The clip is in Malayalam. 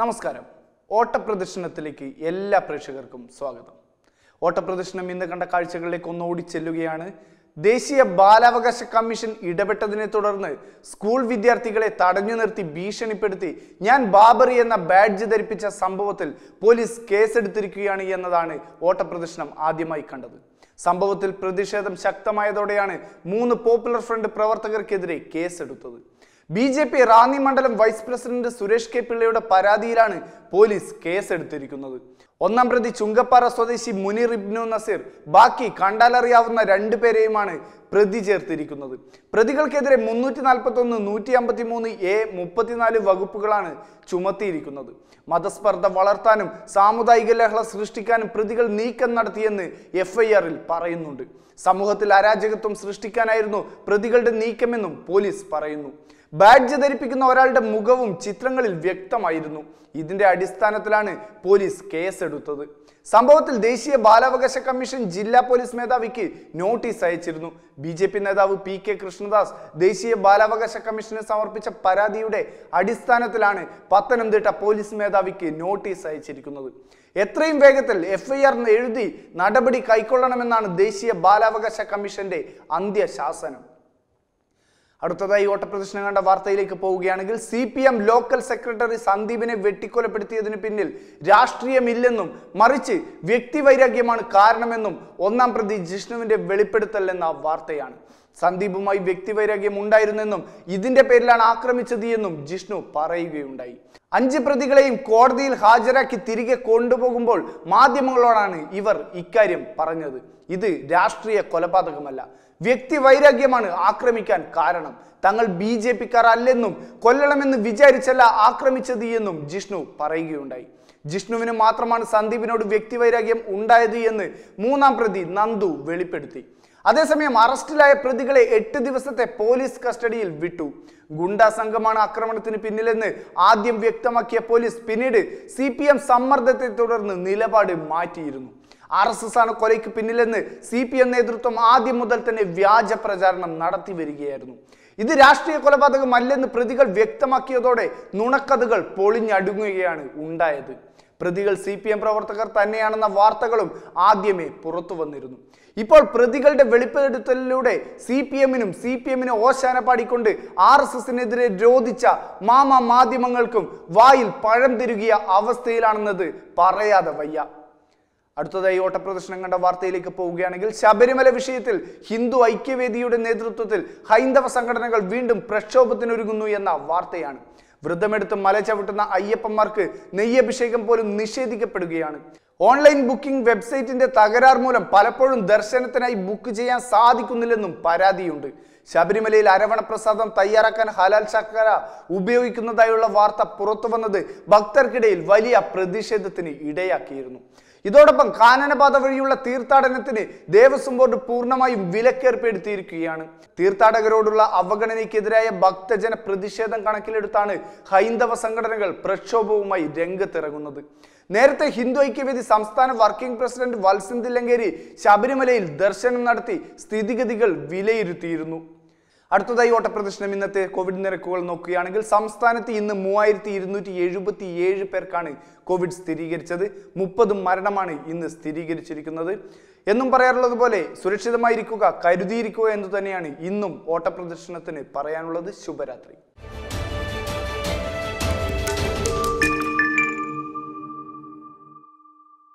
നമസ്കാരം ഓട്ടപ്രദർശനത്തിലേക്ക് എല്ലാ പ്രേക്ഷകർക്കും സ്വാഗതം ഓട്ടപ്രദർശനം ഇന്ന് കണ്ട കാഴ്ചകളിലേക്ക് ഒന്നോടി ചെല്ലുകയാണ് ദേശീയ ബാലാവകാശ കമ്മീഷൻ ഇടപെട്ടതിനെ തുടർന്ന് സ്കൂൾ വിദ്യാർത്ഥികളെ തടഞ്ഞു നിർത്തി ഭീഷണിപ്പെടുത്തി ഞാൻ ബാബറി എന്ന ബാഡ്ജ് ധരിപ്പിച്ച സംഭവത്തിൽ പോലീസ് കേസെടുത്തിരിക്കുകയാണ് എന്നതാണ് ഓട്ടപ്രദർശനം ആദ്യമായി കണ്ടത് സംഭവത്തിൽ പ്രതിഷേധം ശക്തമായതോടെയാണ് മൂന്ന് പോപ്പുലർ ഫ്രണ്ട് പ്രവർത്തകർക്കെതിരെ കേസെടുത്തത് ബി ജെ പി റാന്നി മണ്ഡലം വൈസ് പ്രസിഡന്റ് സുരേഷ് കെ പിള്ളയുടെ പരാതിയിലാണ് പോലീസ് കേസെടുത്തിരിക്കുന്നത് ഒന്നാം പ്രതി ചുങ്കപ്പാറ സ്വദേശി മുനീർ ഇബ്നു നസീർ ബാക്കി കണ്ടാലറിയാവുന്ന പേരെയുമാണ് പ്രതി ചേർത്തിരിക്കുന്നത് പ്രതികൾക്കെതിരെ മുന്നൂറ്റി നാൽപ്പത്തി ഒന്ന് നൂറ്റി അമ്പത്തി മൂന്ന് എ മുപ്പത്തിനാല് വകുപ്പുകളാണ് ചുമത്തിയിരിക്കുന്നത് മതസ്പർദ്ധ വളർത്താനും സാമുദായിക ലഹള സൃഷ്ടിക്കാനും പ്രതികൾ നീക്കം നടത്തിയെന്ന് എഫ് ഐ ആറിൽ പറയുന്നുണ്ട് സമൂഹത്തിൽ അരാജകത്വം സൃഷ്ടിക്കാനായിരുന്നു പ്രതികളുടെ നീക്കമെന്നും പോലീസ് പറയുന്നു ബാഡ്ജ് ധരിപ്പിക്കുന്ന ഒരാളുടെ മുഖവും ചിത്രങ്ങളിൽ വ്യക്തമായിരുന്നു ഇതിന്റെ അടിസ്ഥാനത്തിലാണ് പോലീസ് കേസെടുത്തത് സംഭവത്തിൽ ദേശീയ ബാലാവകാശ കമ്മീഷൻ ജില്ലാ പോലീസ് മേധാവിക്ക് നോട്ടീസ് അയച്ചിരുന്നു ബി ജെ പി നേതാവ് പി കെ കൃഷ്ണദാസ് ദേശീയ ബാലാവകാശ കമ്മീഷന് സമർപ്പിച്ച പരാതിയുടെ അടിസ്ഥാനത്തിലാണ് പത്തനംതിട്ട പോലീസ് മേധാവിക്ക് നോട്ടീസ് അയച്ചിരിക്കുന്നത് എത്രയും വേഗത്തിൽ എഫ്ഐആർ എഴുതി നടപടി കൈക്കൊള്ളണമെന്നാണ് ദേശീയ ബാലാവകാശ കമ്മീഷന്റെ അന്ത്യശാസനം അടുത്തതായി ഓട്ടപ്രദർശനം കണ്ട വാർത്തയിലേക്ക് പോവുകയാണെങ്കിൽ C P M local secretary സന്ദീപിനെ വെട്ടിക്കൊലപ്പെടുത്തിയതിന് പിന്നിൽ രാഷ്ട്രീയമില്ലെന്നും മറിച്ച് വ്യക്തിവൈരാഗ്യമാണ് കാരണമെന്നും ഒന്നാം പ്രതി ജിഷ്ണുവിന്റെ വെളിപ്പെടുത്തൽ എന്ന വാർത്തയാണ് സന്ദീപുമായി വ്യക്തിവൈരാഗ്യം ഉണ്ടായിരുന്നെന്നും ഇതിന്റെ പേരിലാണ് ആക്രമിച്ചത് എന്നും ജിഷ്ണു പറയുകയുണ്ടായി അഞ്ച് പ്രതികളെയും കോടതിയിൽ ഹാജരാക്കി തിരികെ കൊണ്ടുപോകുമ്പോൾ മാധ്യമങ്ങളോടാണ് ഇവർ ഇക്കാര്യം പറഞ്ഞത് ഇത് രാഷ്ട്രീയ കൊലപാതകമല്ല വ്യക്തി വൈരാഗ്യമാണ് ആക്രമിക്കാൻ കാരണം തങ്ങൾ ബി ജെ പിക്കാർ അല്ലെന്നും കൊല്ലണമെന്ന് വിചാരിച്ചല്ല ആക്രമിച്ചത് എന്നും ജിഷ്ണു പറയുകയുണ്ടായി ജിഷ്ണുവിന് മാത്രമാണ് സന്ദീപിനോട് വ്യക്തിവൈരാഗ്യം ഉണ്ടായത് എന്ന് മൂന്നാം പ്രതി നന്ദു വെളിപ്പെടുത്തി അതേസമയം അറസ്റ്റിലായ പ്രതികളെ എട്ട് ദിവസത്തെ പോലീസ് കസ്റ്റഡിയിൽ വിട്ടു ഗുണ്ടാ സംഘമാണ് ആക്രമണത്തിന് പിന്നിലെന്ന് ആദ്യം വ്യക്തമാക്കിയ പോലീസ് പിന്നീട് സി പി എം സമ്മർദ്ദത്തെ തുടർന്ന് നിലപാട് മാറ്റിയിരുന്നു ആർ എസ് എസ് ആണ് കൊലയ്ക്ക് പിന്നിലെന്ന് സി പി എം നേതൃത്വം ആദ്യം മുതൽ തന്നെ വ്യാജ പ്രചാരണം നടത്തി വരികയായിരുന്നു ഇത് രാഷ്ട്രീയ കൊലപാതകമല്ലെന്ന് പ്രതികൾ വ്യക്തമാക്കിയതോടെ നുണക്കഥകൾ പൊളിഞ്ഞടുങ്ങുകയാണ് ഉണ്ടായത് പ്രതികൾ സി പി എം പ്രവർത്തകർ തന്നെയാണെന്ന വാർത്തകളും ആദ്യമേ പുറത്തു വന്നിരുന്നു ഇപ്പോൾ പ്രതികളുടെ വെളിപ്പെടുത്തലിലൂടെ സി പി എമ്മിനും സി പി എമ്മിനെ ഓശാന പാടിക്കൊണ്ട് ആർ എസ് എസിനെതിരെ രോധിച്ച മാമ മാധ്യമങ്ങൾക്കും വായിൽ പഴം തിരുകിയ അവസ്ഥയിലാണെന്നത് പറയാതെ വയ്യ അടുത്തതായി ഓട്ടപ്രദർശനം കണ്ട വാർത്തയിലേക്ക് പോവുകയാണെങ്കിൽ ശബരിമല വിഷയത്തിൽ ഹിന്ദു ഐക്യവേദിയുടെ നേതൃത്വത്തിൽ ഹൈന്ദവ സംഘടനകൾ വീണ്ടും പ്രക്ഷോഭത്തിനൊരുങ്ങുന്നു എന്ന വാർത്തയാണ് വ്രതമെടുത്ത് മല ചവിട്ടുന്ന അയ്യപ്പന്മാർക്ക് നെയ്യഭിഷേകം പോലും നിഷേധിക്കപ്പെടുകയാണ് ഓൺലൈൻ ബുക്കിംഗ് വെബ്സൈറ്റിന്റെ തകരാർ മൂലം പലപ്പോഴും ദർശനത്തിനായി ബുക്ക് ചെയ്യാൻ സാധിക്കുന്നില്ലെന്നും പരാതിയുണ്ട് ശബരിമലയിൽ അരവണ പ്രസാദം തയ്യാറാക്കാൻ ഹലാൽ ശർക്കര ഉപയോഗിക്കുന്നതായുള്ള വാർത്ത പുറത്തു വന്നത് ഭക്തർക്കിടയിൽ വലിയ പ്രതിഷേധത്തിന് ഇടയാക്കിയിരുന്നു ഇതോടൊപ്പം കാനനപാത വഴിയുള്ള തീർത്ഥാടനത്തിന് ദേവസ്വം ബോർഡ് പൂർണ്ണമായും വിലക്കേർപ്പെടുത്തിയിരിക്കുകയാണ് തീർത്ഥാടകരോടുള്ള അവഗണനയ്ക്കെതിരായ ഭക്തജന പ്രതിഷേധം കണക്കിലെടുത്താണ് ഹൈന്ദവ സംഘടനകൾ പ്രക്ഷോഭവുമായി രംഗത്തിറങ്ങുന്നത് നേരത്തെ ഹിന്ദു ഐക്യവേദി സംസ്ഥാന വർക്കിംഗ് പ്രസിഡന്റ് വത്സന്തില്ലങ്കേരി ശബരിമലയിൽ ദർശനം നടത്തി സ്ഥിതിഗതികൾ വിലയിരുത്തിയിരുന്നു അടുത്തതായി ഓട്ടപ്രദർശനം ഇന്നത്തെ കോവിഡ് നിരക്കുകൾ നോക്കുകയാണെങ്കിൽ സംസ്ഥാനത്ത് ഇന്ന് മൂവായിരത്തി ഇരുന്നൂറ്റി എഴുപത്തി ഏഴ് പേർക്കാണ് കോവിഡ് സ്ഥിരീകരിച്ചത് മുപ്പതും മരണമാണ് ഇന്ന് സ്ഥിരീകരിച്ചിരിക്കുന്നത് എന്നും പറയാറുള്ളത് പോലെ സുരക്ഷിതമായിരിക്കുക കരുതിയിരിക്കുക എന്ന് തന്നെയാണ് ഇന്നും ഓട്ടപ്രദർശനത്തിന് പറയാനുള്ളത് ശുഭരാത്രി